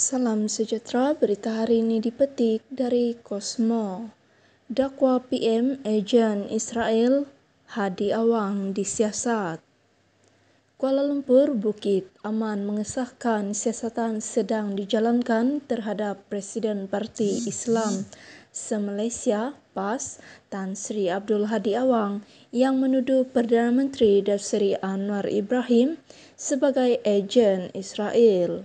Salam sejahtera, berita hari ini dipetik dari Kosmo. Dakwa PM Ejen Israel Hadi Awang disiasat. Kuala Lumpur, Bukit Aman mengesahkan siasatan sedang dijalankan terhadap Presiden Parti Islam se-Malaysia PAS Tan Sri Abdul Hadi Awang yang menuduh Perdana Menteri Dato' Sri Anwar Ibrahim sebagai ejen Israel.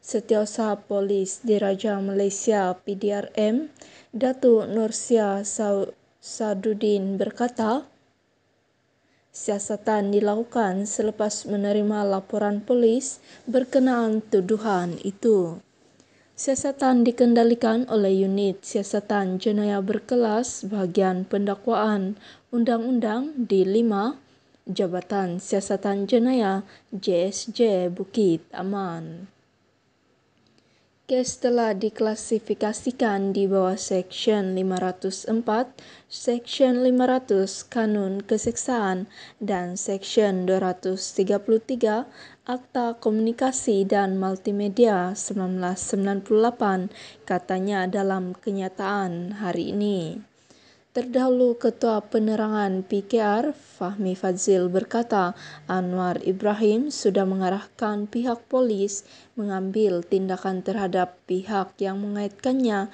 Setiausaha Polis Diraja Malaysia PDRM Datuk Nursia Sadudin berkata, siasatan dilakukan selepas menerima laporan polis berkenaan tuduhan itu. Siasatan dikendalikan oleh unit siasatan jenayah berkelas bahagian pendakwaan undang-undang di 5 Jabatan Siasatan Jenayah JSJ Bukit Aman. Cash telah diklasifikasikan di bawah Section 504, Section 500 Kanun Keseksaan, dan Section 233 Akta Komunikasi dan Multimedia 1998, katanya dalam kenyataan hari ini. Terdahulu Ketua Penerangan PKR Fahmi Fazil berkata Anwar Ibrahim sudah mengarahkan pihak polis mengambil tindakan terhadap pihak yang mengaitkannya